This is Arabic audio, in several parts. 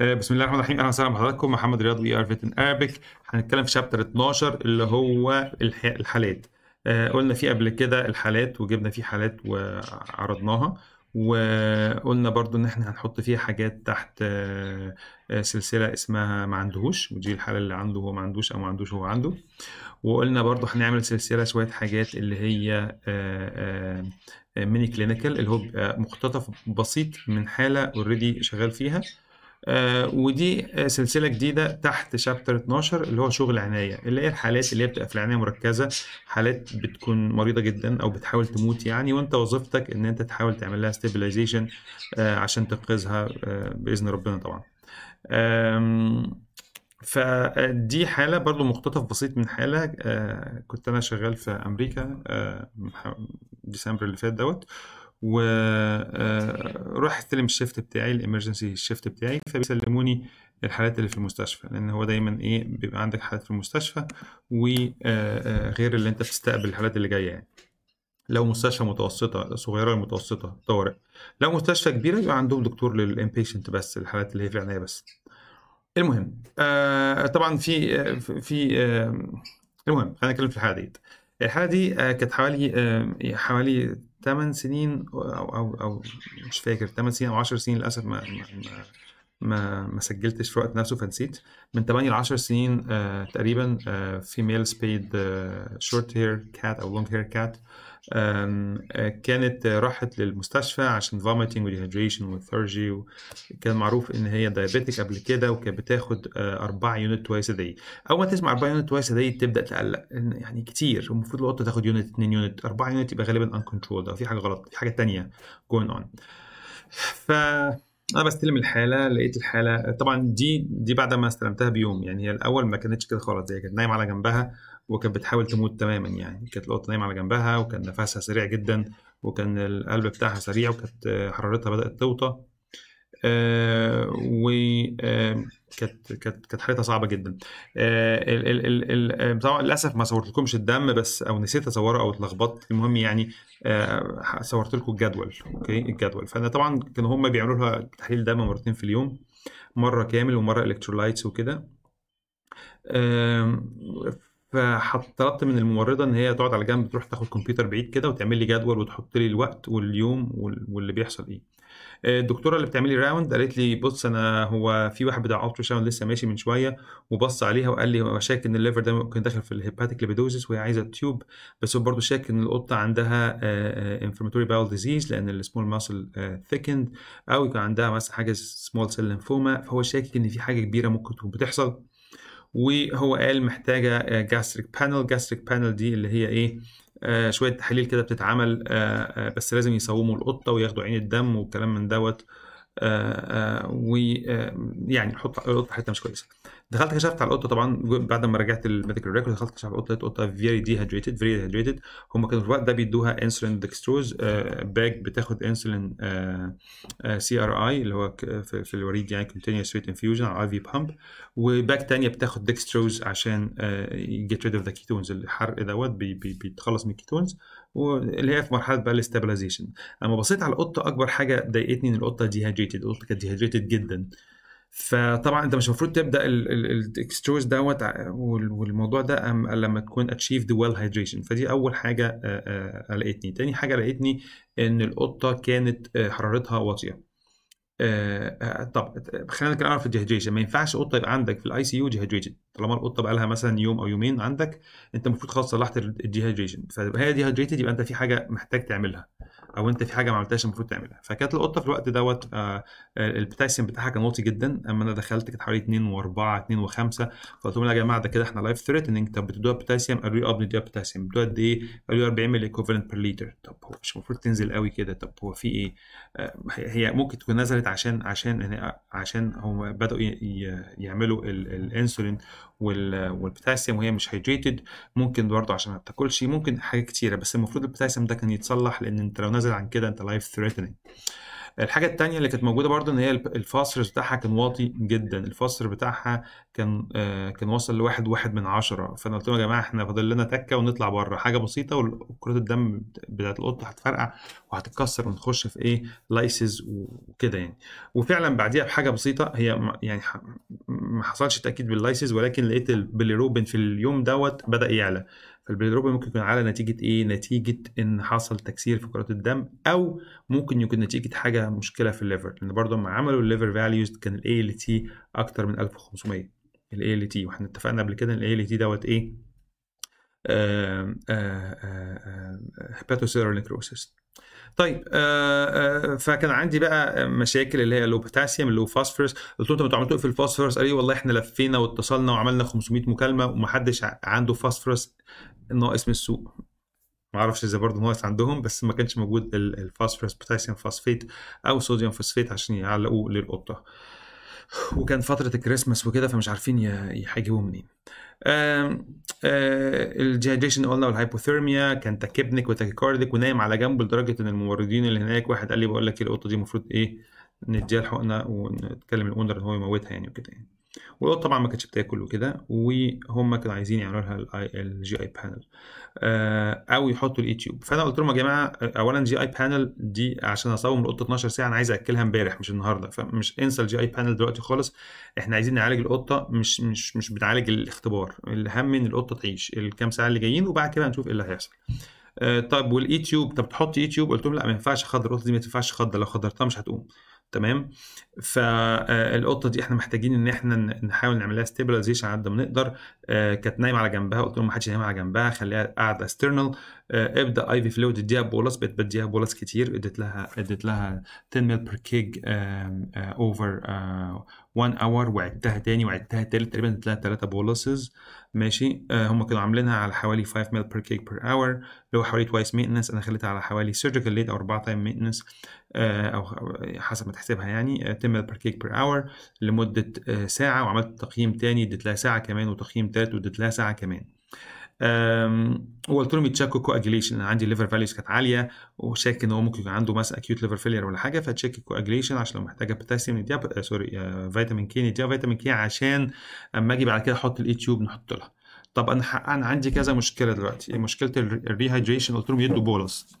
آه، بسم الله الرحمن الرحيم اهلا وسهلا بحضراتكم محمد رياض وي ار فيتن ارابيك هنتكلم في شابتر 12 اللي هو الحالات آه، قلنا فيه قبل كده الحالات وجبنا فيه حالات وعرضناها وقلنا برضو ان احنا هنحط فيها حاجات تحت آه، سلسلة اسمها ما عندهوش ودي الحالة اللي عنده هو ما عندوش او ما عندوش هو عنده وقلنا برضو هنعمل سلسلة شوية حاجات اللي هي ميني كلينيكال اللي هو مقتطف بسيط من حالة اوريدي شغال فيها آه، ودي آه، سلسله جديده تحت شابتر 12 اللي هو شغل عنايه اللي هي الحالات اللي هي بتبقى في العنايه مركزه حالات بتكون مريضه جدا او بتحاول تموت يعني وانت وظيفتك ان انت تحاول تعمل لها ستابلايزيشن آه، عشان تنقذها باذن ربنا طبعا فدي حالة برضو مقتطف بسيط من حالة كنت أنا شغال في أمريكا ديسمبر اللي فات دوت وراح استلم الشيفت بتاعي الامرجنسي الشيفت بتاعي فبيسلموني الحالات اللي في المستشفى لان هو دايما ايه بيبقى عندك حالات في المستشفى وغير آه، آه، اللي انت بتستقبل الحالات اللي جايه يعني لو مستشفى متوسطة صغيرة متوسطة طوارئ لو مستشفى كبيرة يبقى عندهم دكتور للإمبيشنت بس الحالات اللي هي في العناية بس المهم آه طبعا في آه، في آه المهم خلينا نتكلم في الحالة ديت الحالة دي آه كانت حوالي آه حوالي 8 سنين او او او مش فاكر 8 سنين او 10 سنين للاسف ما ما ما, ما سجلتش في وقت نفسه فنسيت من 8 ل 10 سنين آه تقريبا آه فيميل سبيد آه شورت هير كات او لونج هير كات آه آه، كانت راحت للمستشفى عشان فوميتنج وديهيدريشن وثيرجي كان معروف ان هي دايابيتك قبل كده وكانت بتاخد 4 يونت توايس داي اول ما تسمع 4 يونت توايس داي تبدا تقلق يعني كتير المفروض القطه تاخد يونت 2 يونت 4 يونت يبقى غالبا انكنترولد او في حاجه غلط في حاجه ثانيه جوين اون ف انا بستلم الحاله لقيت الحاله طبعا دي دي بعد ما استلمتها بيوم يعني هي الاول ما كانتش كده خالص هي كانت نايمه على جنبها وكانت بتحاول تموت تماما يعني كانت القطه نايمه على جنبها وكان نفسها سريع جدا وكان القلب بتاعها سريع وكانت آه، حرارتها بدات توطى آه و كانت كانت حالتها صعبه جدا آه طبعا للاسف ما صورتلكمش الدم بس او نسيت اصوره او اتلخبطت المهم يعني آه صورت لكم الجدول اوكي الجدول فانا طبعا كانوا هم بيعملوا لها تحليل دم مرتين في اليوم مره كامل ومره الكترولايتس وكده فطلبت من الممرضه ان هي تقعد على جنب تروح تاخد كمبيوتر بعيد كده وتعمل لي جدول وتحط لي الوقت واليوم واللي بيحصل ايه آه، الدكتوره اللي بتعملي راوند قالت لي بص انا هو في واحد بتاع الترا ساوند لسه ماشي من شويه وبص عليها وقال لي هو شاك ان الليفر ده ممكن داخل في الهيباتيك ليبيدوزيس وهي عايزه تيوب بس هو برضه شاك ان القطه عندها انفلاماتوري باول ديزيز لان السمول ماسل ثيكند او يكون عندها مثلا حاجه سمول سيل لينفوما فهو شاكك ان في حاجه كبيره ممكن تكون بتحصل وهو قال محتاجه جاستريك بانل جاستريك بانل دي اللي هي ايه آه، شويه تحاليل كده بتتعمل آه، آه، بس لازم يصوموا القطه وياخدوا عين الدم والكلام من دوت ويعني نحط القطه حته مش كويسه دخلت كشفت على القطه طبعا بعد ما رجعت الميديكال ريكورد دخلت كشفت على القطه لقيت قطه فيري ديهايدريتد فيري ديهايدريتد هم كانوا في الوقت ده بيدوها انسولين ديكستروز باج باك بتاخد انسولين سي ار اي اللي هو في, الوريد يعني كونتينيوس ريت انفيوجن على اي في بامب وباك ثانيه بتاخد ديكستروز عشان جيت ريد اوف ذا كيتونز الحرق دوت بي بي بيتخلص من الكيتونز واللي هي في مرحله بقى الاستابلايزيشن لما بصيت على القطه اكبر حاجه ضايقتني ان القطه ديهايدريتد القطه كانت ديهايدريتد جدا فطبعا انت مش المفروض تبدا الاكستروز دوت آه، والموضوع ده لما تكون اتشيفد ويل هايدريشن فدي اول حاجه آه، آه، لقيتني تاني حاجه لقيتني ان القطه كانت حرارتها واطيه طب خلينا نتكلم عن في الديهيدريشن ما ينفعش قطه يبقى عندك في الاي سي يو ديهيدريشن طالما القطه بقى لها مثلا يوم او يومين عندك انت المفروض خلاص صلحت الديهيدريشن فهي ديهيدريتد يبقى انت في حاجه محتاج تعملها او انت في حاجه ما عملتهاش المفروض تعملها فكانت القطه في الوقت دوت آه, آه، البوتاسيوم بتاعها كان واطي جدا اما انا دخلت كانت حوالي 2 و4 2 و5 فقلت لهم يا جماعه ده كده احنا لايف ثريتنج طب بتدوها بوتاسيوم قالوا لي اه بنديها بوتاسيوم بتدوها قد ايه؟ قالوا لي 40 ملي ايكوفالنت بير لتر طب هو مش المفروض تنزل قوي كده طب هو في ايه؟ آه هي ممكن تكون نزلت عشان عشان يعني، آه، عشان هم بداوا يعملوا الانسولين والبوتاسيوم وهي مش هيدريتد ممكن برضه عشان ما بتاكلش ممكن حاجات كتيره بس المفروض البوتاسيوم ده كان يتصلح لان انت لو نزل عن كده انت لايف ثريتنينج الحاجه الثانيه اللي كانت موجوده برضو ان هي الفاصر بتاعها كان واطي جدا الفاصر بتاعها كان آه كان وصل لواحد واحد من عشرة فانا قلت لهم يا جماعه احنا فاضل لنا تكه ونطلع بره حاجه بسيطه وكره الدم بتاعت القطه هتفرقع وهتتكسر ونخش في ايه لايسز وكده يعني وفعلا بعديها بحاجه بسيطه هي يعني ما حصلش تاكيد باللايسز ولكن لقيت البليروبن في اليوم دوت بدا يعلى فالبيليروبين ممكن يكون على نتيجة إيه؟ نتيجة إن حصل تكسير في كرات الدم أو ممكن يكون نتيجة حاجة مشكلة في الليفر لأن برضه لما عملوا الليفر فاليوز كان ال ال تي أكتر من 1500 ال ال تي وإحنا اتفقنا قبل كده إن ال تي دوت إيه؟ هيباتوسيرال آه، آه، آه، نكروسيس طيب آه، آه، فكان عندي بقى مشاكل اللي هي لو بوتاسيوم لو فوسفورس قلت لهم انتوا عملتوا ايه في الفوسفورس قالوا لي والله احنا لفينا واتصلنا وعملنا 500 مكالمه ومحدش عنده فوسفورس ناقص من السوق ما اعرفش اذا برضه ناقص عندهم بس ما كانش موجود الفوسفورس بوتاسيوم فوسفيت او صوديوم فوسفيت عشان يعلقوه للقطه وكان فتره الكريسماس وكده فمش عارفين هيجيبوه منين آه، الجهيدريشن قلنا والهايبوثيرميا كان تكبنك وتاكيكارديك ونايم على جنبه لدرجه ان الممرضين اللي هناك واحد قال لي بقول لك القطه دي المفروض ايه نديها الحقنه ونتكلم الاونر ان هو يموتها يعني وكده يعني والقطه طبعا ما كانتش بتاكل وكده وهم كانوا عايزين يعملوا لها الجي اي بانل او يحطوا اليوتيوب فانا قلت لهم يا جماعه اولا جي اي بانل دي عشان اصوم القطه 12 ساعه انا عايز اكلها امبارح مش النهارده فمش انسى الجي اي بانل دلوقتي خالص احنا عايزين نعالج القطه مش مش مش بنعالج الاختبار الاهم ان القطه تعيش الكام ساعه اللي جايين وبعد كده هنشوف ايه اللي هيحصل آه، طيب واليوتيوب طب تحط يوتيوب قلت لهم لا ما ينفعش اخضر القطه دي ما ينفعش اخضر لو خضرتها مش هتقوم تمام فالقطه آه، دي احنا محتاجين ان احنا نحاول نعملها لها ستيبلايزيشن على قد ما نقدر آه، كانت نايمه على جنبها قلت لهم ما حدش نايم على جنبها خليها قاعده استرنال آه، ابدا اي في فلو اديها بولس بقت بديها بولس كتير اديت لها اديت لها 10 ميل بير كيج اوفر 1 اور وعدتها تاني وعدتها تالت تقريبا اديت لها 3 بولسز ماشي هم كانوا عاملينها على حوالي 5 ميل بير كيج بير اور اللي هو حوالي توايس مينتنس انا خليتها على حوالي سيرجيكال ليد او 4 تايم مينتنس آه، او حسب ما تحسبها يعني 10 ميل بير كيك بير اور لمده آه، ساعه وعملت تقييم تاني اديت لها ساعه كمان وتقييم تالت واديت لها ساعه كمان وقلت لهم يتشكوا كواجليشن انا عندي ليفر فاليوز كانت عاليه وشاك ان هو ممكن يكون عنده مثلا اكيوت ليفر فيلير ولا حاجه فتشيك الكواجليشن عشان لو محتاجه بوتاسيوم نديها سوري فيتامين كي نديها فيتامين كي عشان اما اجي بعد كده احط الاي تيوب e نحط لها طب انا انا عندي كذا مشكله دلوقتي مشكله الريهايدريشن قلت لهم يدوا بولس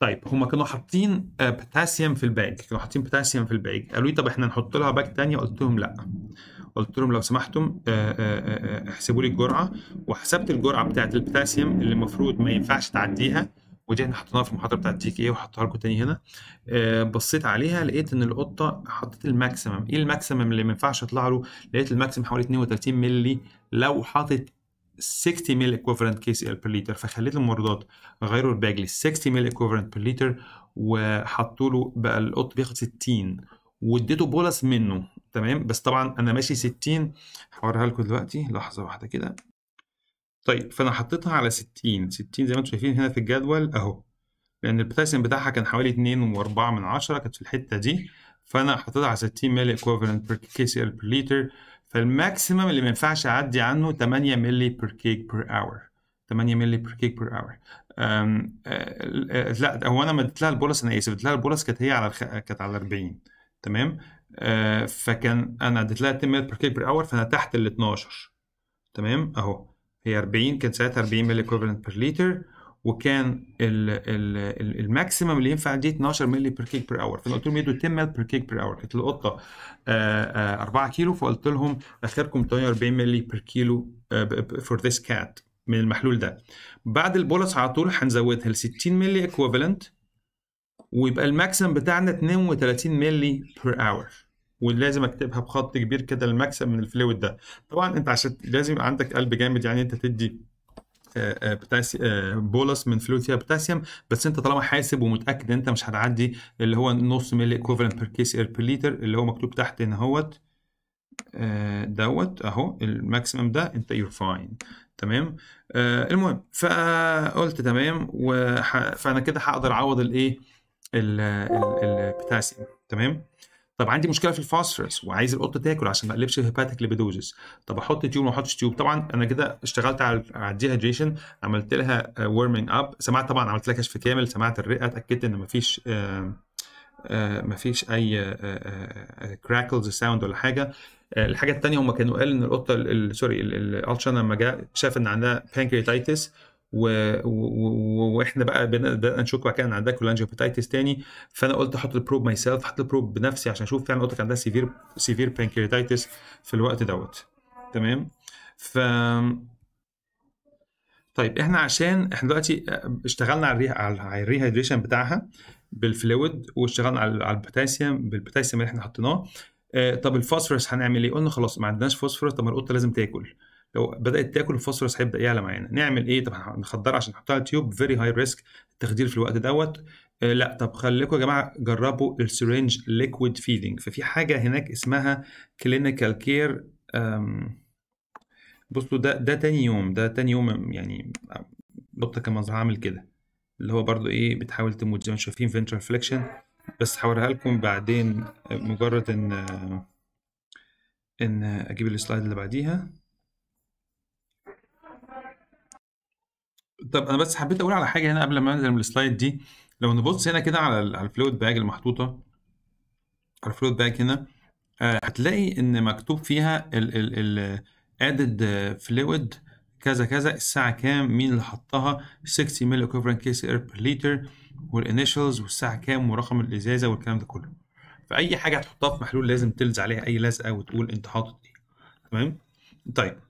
طيب هما كانوا حاطين بوتاسيوم آه، في الباج كانوا حاطين بوتاسيوم في الباج قالوا لي طب احنا نحط لها باج تانية قلت لهم لا قلت لهم لو سمحتم آه، آه، احسبوا لي الجرعه وحسبت الجرعه بتاعه البوتاسيوم اللي المفروض ما ينفعش تعديها ودي احنا حطيناها في المحاضره بتاعت تي كي ايه وحطيتها لكم تاني هنا بصيت عليها لقيت ان القطه حطت الماكسيمم ايه الماكسيمم اللي ما ينفعش يطلع له لقيت الماكسيمم حوالي 32 مللي لو حاطط 60 مل ايكوفالنت كي سي ال بير لتر فخليت الممرضات غيروا الباج ل 60 مل ايكوفالنت بير لتر وحطوا له بقى القط بياخد 60 واديته بولس منه تمام بس طبعا انا ماشي 60 هوريها لكم دلوقتي لحظه واحده كده طيب فانا حطيتها على 60 60 زي ما انتم شايفين هنا في الجدول اهو لان البوتاسيوم بتاعها كان حوالي 2.4 من 10 كانت في الحته دي فانا حطيتها على 60 ميل ايكوفالنت بير كي سي ال بير لتر فالماكسيمم اللي ما ينفعش اعدي عنه 8 مللي بير كيك بير اور 8 مللي بير كيك بير اور لا هو انا ما اديت لها البولس انا اسف اديت لها البولس كانت هي على الخ... كانت على 40 تمام فكان انا اديت لها 10 مللي بير كيك بير اور فانا تحت ال 12 تمام اهو هي 40 كانت ساعتها 40 مللي ايكوفالنت بير لتر وكان الماكسيمم اللي ينفع دي 12 مللي بير كيك بير اور فانا قلت لهم يدوا 10 مللي بير كيك بير اور كانت القطه 4 كيلو فقلت لهم اخركم 48 مللي بير كيلو فور ذيس كات من المحلول ده بعد البولس على طول هنزودها ل 60 مللي اكوفالنت ويبقى الماكسيمم بتاعنا 32 مللي بير اور ولازم اكتبها بخط كبير كده الماكسيمم من الفلويد ده طبعا انت عشان لازم يبقى عندك قلب جامد يعني انت تدي آه، آه، آه، بولس من فلويد فيها بوتاسيوم بس انت طالما حاسب ومتاكد انت مش هتعدي اللي هو نص ملي ايكوفالنت بير كيس اير بير لتر اللي هو مكتوب تحت هنا اهوت دوت اهو الماكسيمم ده انت يور فاين تمام آه المهم فقلت تمام وح... فانا كده هقدر اعوض الايه البوتاسيوم تمام طب عندي مشكله في الفوسفورس وعايز القطه تاكل عشان ما اقلبش هيباتيك ليبيدوزس طب احط تيوب ما احطش تيوب طبعا انا كده اشتغلت على على الديهيدريشن عملت لها ورمنج آه، اب سمعت طبعا عملت لها كشف كامل سمعت الرئه اتاكدت ان مفيش مفيش اي كراكلز آه، ساوند آه، ولا حاجه الحاجه الثانيه هم كانوا قالوا ان القطه سوري الالشن لما جاء شاف ان عندها بانكرياتايتس و... و... واحنا بقى بدانا نشك بعد كده ان عندها كولانجيوبيتايتس تاني فانا قلت احط البروب ماي سيلف احط البروب بنفسي عشان اشوف فعلا قلت عندها سيفير سيفير بانكريتايتس في الوقت دوت تمام ف طيب احنا عشان احنا دلوقتي آه، اشتغلنا على الري... على الريهايدريشن بتاعها بالفلويد واشتغلنا على البوتاسيوم بالبوتاسيوم اللي احنا حطيناه آه طب الفوسفورس هنعمل ايه؟ قلنا خلاص ما عندناش فوسفورس طب القطه لازم تاكل لو بدات تاكل الفوسفورس هيبدا يعلى معانا نعمل ايه طب نخدر عشان نحطها على التيوب فيري هاي ريسك التخدير في الوقت دوت آه لا طب خليكم يا جماعه جربوا السرنج ليكويد فيدنج ففي حاجه هناك اسمها كلينيكال كير بصوا ده ده تاني يوم ده تاني يوم يعني بطة كان مظهر عامل كده اللي هو برضو ايه بتحاول تموت زي ما شايفين فينتر فليكشن بس هوريها لكم بعدين آه، مجرد ان ان اجيب السلايد اللي بعديها طب انا بس حبيت اقول على حاجه هنا قبل ما انزل من السلايد دي لو نبص هنا كده على على الفلويد باج المحطوطه على الفلويد باج هنا آه، هتلاقي ان مكتوب فيها ال ال ال كذا كذا الساعه كام مين اللي حطها 60 ملي اكوفرنت كيس اير بير لتر والانيشلز والساعه كام ورقم الازازه والكلام ده كله فاي حاجه هتحطها في محلول لازم تلز عليها اي لزقه وتقول انت حاطط ايه تمام طيب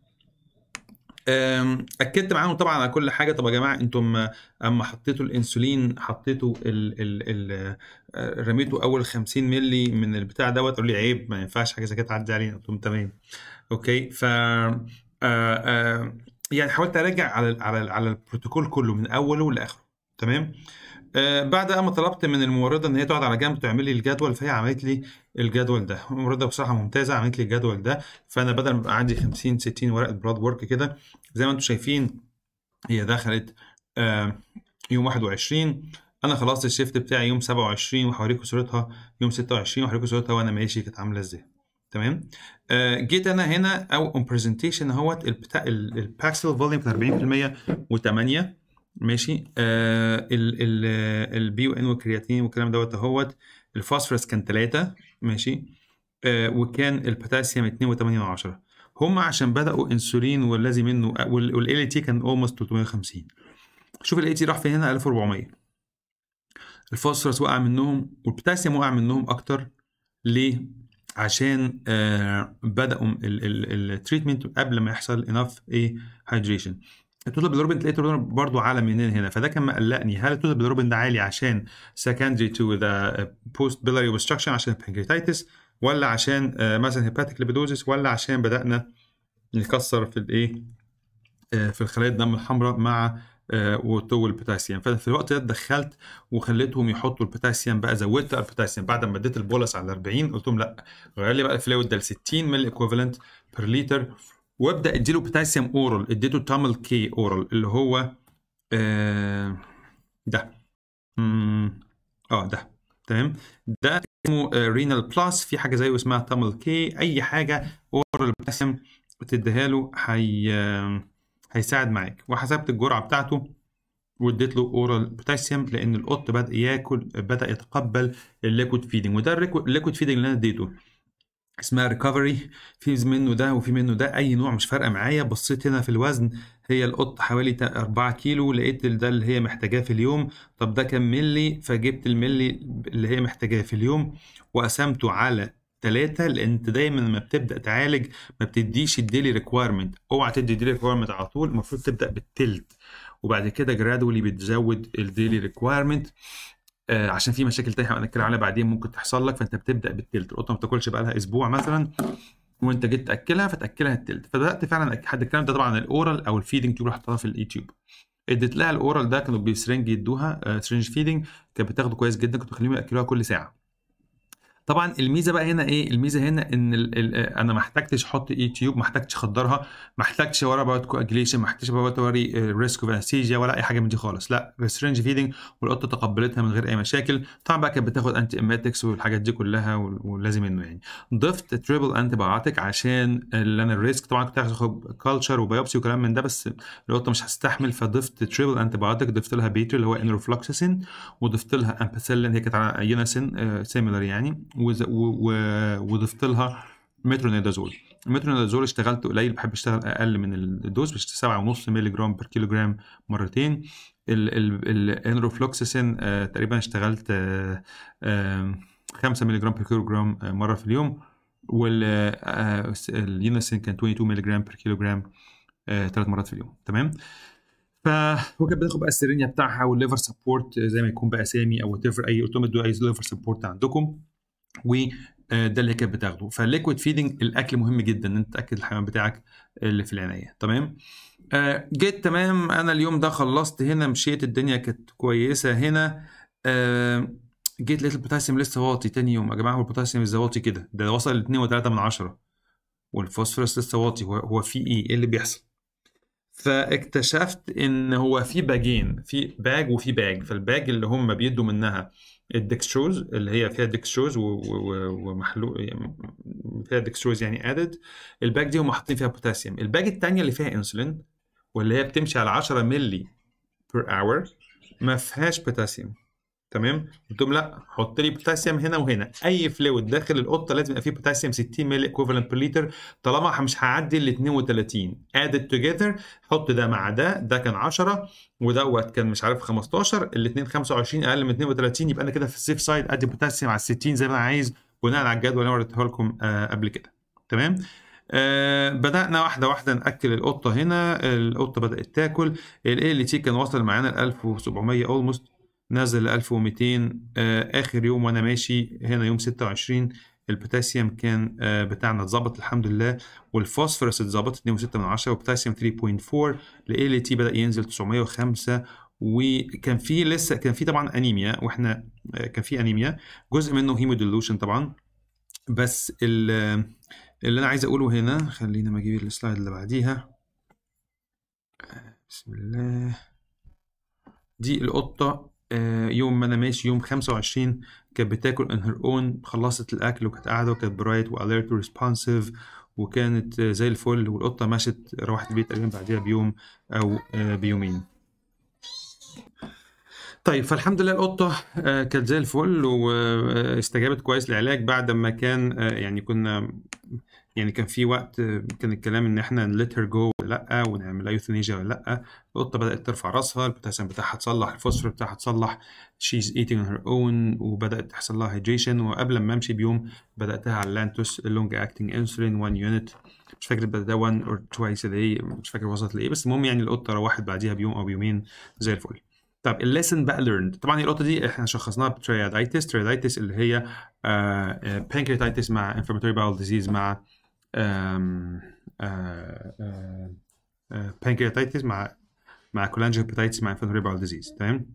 اكدت معاهم طبعا على كل حاجه طب يا جماعه انتم اما حطيتوا الانسولين حطيتوا ال ال ال آه، رميتوا اول 50 مللي من البتاع دوت قالوا لي عيب ما ينفعش حاجه زي كده تعدي علينا قلت لهم تمام اوكي ف آه، آه، يعني حاولت اراجع على على على البروتوكول كله من اوله لاخره تمام آه، بعد اما طلبت من الممرضه إن هي تقعد على جنب تعمل لي الجدول فهي عملت لي الجدول ده الممرضه بصراحة ممتازة عملت لي الجدول ده فأنا بدل ما عندي 50 60 ورقة براد ورك كده زي ما أنتم شايفين هي دخلت آه، يوم 21 انا خلصت الشيفت بتاعي يوم 27 وهوريكم صورتها يوم 26 وهوريكم صورتها وانا ماشي كانت عامله ازاي تمام آه، جيت انا هنا او اون برزنتيشن اهوت الباكسل فوليوم كان 40% و8 ماشي آه البي وان والكرياتين والكلام دوت اهوت الفوسفورس كان 3 ماشي آه وكان البوتاسيوم 2.8 هم عشان بداوا انسولين والذي منه والال تي كان اولموست 350 شوف ال تي راح فين هنا 1400 الفوسفورس وقع منهم والبوتاسيوم وقع منهم اكتر ليه؟ عشان آه بداوا التريتمنت قبل ما يحصل انف ايه هايدريشن التوتال بيلروبين تلاقي التوتال برضه اعلى من هنا فده كان مقلقني هل التوتال بيلروبين ده عالي عشان سكندري تو ذا بوست بيلاري اوبستراكشن عشان pancreatitis ولا عشان uh, مثلا هيباتيك ليبيدوزيس ولا عشان بدأنا نكسر في الايه uh, في الخلايا الدم الحمراء مع uh, وتو البوتاسيوم ففي الوقت ده دخلت وخليتهم يحطوا البوتاسيوم بقى زودت البوتاسيوم بعد ما اديت البولس على 40 قلت لهم لا غير لي بقى الفلويد ده ل 60 مل ايكوفالنت بير لتر وابدا اديله بوتاسيوم اورال اديته تامل كي اورال اللي هو آه، ده اه ده تمام ده اسمه رينال آه، بلس في حاجه زيه اسمها تامل كي اي حاجه اورال بوتاسيوم تديها له هي آه، هيساعد معاك وحسبت الجرعه بتاعته واديت له اورال بوتاسيوم لان القط بدا ياكل بدا يتقبل الليكويد فيدنج وده الليكويد فيدنج اللي انا اديته اسمها ريكفري في منه ده وفي منه ده اي نوع مش فارقه معايا بصيت هنا في الوزن هي القط حوالي 4 كيلو لقيت ده اللي هي محتاجاه في اليوم طب ده كم ملي فجبت الملي اللي هي محتاجاه في اليوم وقسمته على ثلاثة لأن أنت دايما لما بتبدأ تعالج ما بتديش الديلي ريكوايرمنت أوعى تدي الديلي ريكوايرمنت على طول المفروض تبدأ بالتلت وبعد كده جرادولي بتزود الديلي ريكوايرمنت آه، عشان في مشاكل تانية هنتكلم عليها بعدين ممكن تحصل لك فانت بتبدا بالتلت القطه ما بتاكلش بقى لها اسبوع مثلا وانت جيت تاكلها فتاكلها التلت فبدات فعلا حد الكلام ده طبعا الاورال او الفيدنج تيوب حطها في اليوتيوب اديت لها الاورال ده كانوا بيسرنج يدوها آه، سرنج فيدنج كانت بتاخده كويس جدا كنت بخليهم ياكلوها كل ساعه طبعا الميزه بقى هنا ايه الميزه هنا ان الـ الـ انا ما احتجتش احط اي تيوب ما احتجتش اخدرها ما احتجتش ورا باوت كواجليشن ما احتجتش باوت وري ريسك اوف انستيجيا ولا اي حاجه من دي خالص لا سترينج فيدنج والقطه تقبلتها من غير اي مشاكل طبعا بقى كانت بتاخد انتي اماتكس والحاجات دي كلها ولازم انه يعني ضفت تريبل انتي بايوتيك عشان اللي انا الريسك طبعا كنت هاخد كلتشر وبايوبسي وكلام من ده بس القطه مش هتستحمل فضفت تريبل انتي بايوتيك ضفت لها بيتر اللي هو انروفلوكسسين وضفت لها امباسيلين هي كانت على يوناسين سيميلر uh, يعني وضفت لها مترونيدازول المترونيدازول اشتغلت قليل بحب اشتغل اقل من الدوز بس 7.5 مللي جرام بر كيلو جرام مرتين الانروفلوكسسين آه تقريبا اشتغلت آه آه 5 مللي جرام بر كيلو جرام مره في اليوم واليونسين آه، كان 22 مللي جرام بر كيلو جرام ثلاث مرات في اليوم تمام فهو كان بتاخد بقى السيرينيا بتاعها والليفر سبورت آه، زي ما يكون بقى سامي او وات اي اوتومات دو ايز ليفر سبورت عندكم وده آه، اللي كانت بتاخده فالليكويد فيدنج الاكل مهم جدا ان انت تاكد الحيوان بتاعك اللي في العنايه تمام آه، جيت تمام انا اليوم ده خلصت هنا مشيت الدنيا كانت كويسه هنا آه، جيت لقيت البوتاسيوم لسه واطي تاني يوم يا جماعه هو البوتاسيوم ازاي واطي كده ده وصل ل 2 و3 من عشرة والفوسفورس لسه واطي هو, هو في ايه ايه اللي بيحصل فاكتشفت ان هو في باجين في باج وفي باج فالباج اللي هم بيدوا منها الدكستروز اللي هي فيها دكستروز ومحلوق فيها دكستروز يعني ادد الباك دي هم حاطين فيها بوتاسيوم الباك الثانيه اللي فيها انسولين واللي هي بتمشي على 10 مللي بير اور ما فيهاش بوتاسيوم تمام قلت لهم لا حط لي بوتاسيوم هنا وهنا اي فلويد داخل القطه لازم يبقى فيه بوتاسيوم 60 مل ايكوفالنت بير لتر طالما مش هعدي ال 32 ادد توجذر حط ده مع ده ده كان 10 ودوت كان مش عارف 15 الاثنين 25 اقل من 32 يبقى انا كده في السيف سايد ادي بوتاسيوم على ال 60 زي ما انا عايز بناء على الجدول اللي انا وريته لكم آه قبل كده تمام آه بدأنا واحدة واحدة نأكل القطة هنا القطة بدأت تاكل ال تي كان وصل معانا ل 1700 اولموست نزل 1200 آه، اخر يوم وانا ماشي هنا يوم 26 البوتاسيوم كان آه، بتاعنا اتظبط الحمد لله والفوسفورس اتظبط 2.6 من 10 وبوتاسيوم 3.4 ال تي بدا ينزل 905 وكان في لسه كان في طبعا انيميا واحنا آه، كان في انيميا جزء منه هيموديلوشن طبعا بس اللي انا عايز اقوله هنا خلينا ما اجيب السلايد اللي بعديها بسم الله دي القطه آه، يوم ما انا ماشي يوم 25 كانت بتاكل ان هير اون خلصت الاكل وكانت قاعده وكانت برايت والرت وريسبونسيف وكانت زي الفل والقطه مشت روحت البيت تقريبا بعديها بيوم او آه، بيومين طيب فالحمد لله القطه آه، كانت زي الفل واستجابت آه، كويس للعلاج بعد ما كان آه، يعني كنا يعني كان في وقت كان الكلام ان احنا نليت هير جو ولا لا ونعمل ايوثنيجيا ولا لا القطه بدات ترفع راسها البوتاسيوم بتاعها اتصلح الفوسفور بتاعها اتصلح شيز ايتنج هير اون وبدات تحصل لها هيدريشن وقبل ما امشي بيوم بداتها على اللانتوس اللونج اكتنج انسولين 1 يونت مش فاكر بدأ 1 اور توايس ا مش فاكر وصلت لايه بس المهم يعني القطه روحت بعديها بيوم او بيومين زي الفل طب الليسن بقى ليرند طبعا النقطه دي احنا شخصناها بترياديتس ترياديتس اللي هي بانكرياتايتس آه، آه، مع انفلاماتوري باول ديزيز مع بانكرياتايتس آه، مع مع كولانجيوباتايتس مع انفلاماتوري باول ديزيز تمام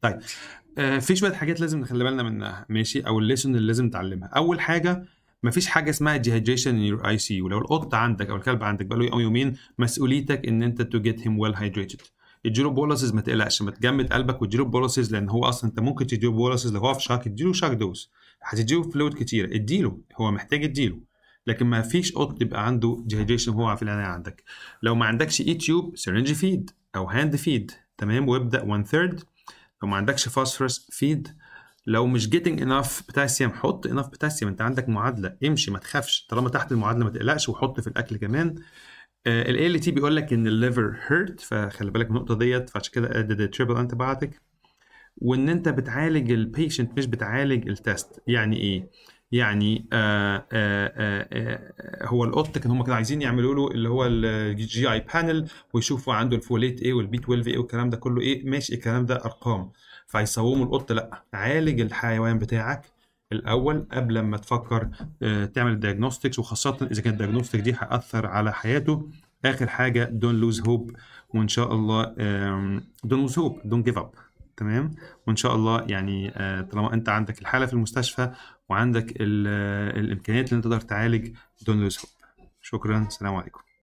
طيب في شويه حاجات لازم نخلي بالنا منها ماشي او الليسن اللي لازم نتعلمها اول حاجه مفيش حاجه اسمها ديهايدريشن ان يور اي سي يو لو القط عندك او الكلب عندك بقاله يومين مسؤوليتك ان انت تو جيت هيم ويل هايدريتد اديله بولسز ما تقلقش ما تجمد قلبك واديله بولسز لان هو اصلا انت ممكن تديله بولسز لو هو في شاك اديله شاك دوز هتديله فلويد كتير اديله هو محتاج اديله لكن ما فيش قط يبقى عنده ديهيدريشن هو في العنايه عندك لو ما عندكش اي تيوب سرنج فيد او هاند فيد تمام وابدا 1 ثيرد لو ما عندكش فوسفورس فيد لو مش جيتنج انف بوتاسيوم حط انف بوتاسيوم انت عندك معادله امشي ما تخافش طالما تحت المعادله ما تقلقش وحط في الاكل كمان آه، ال ال تي بيقول لك ان الليفر هيرت فخلي بالك النقطه ديت فعشان كده ادد تريبل انتي وان انت بتعالج البيشنت مش بتعالج التست يعني ايه يعني آآ آه، آآ آه، آآ هو القط كان هم كانوا عايزين يعملوا له اللي هو الجي اي بانل ويشوفوا عنده الفوليت ايه والبي 12 ايه والكلام ده كله ايه ماشي الكلام ده ارقام فيصوموا القط لا عالج الحيوان بتاعك الاول قبل ما تفكر آه، تعمل الدياجنوستكس وخاصه اذا كان الدياجنوستيك دي هتاثر على حياته اخر حاجه دون لوز هوب وان شاء الله دون لوز هوب دون جيف اب تمام وان شاء الله يعني آه، طالما انت عندك الحاله في المستشفى وعندك آه، الامكانيات اللي انت تقدر تعالج دون لوز هوب شكرا سلام عليكم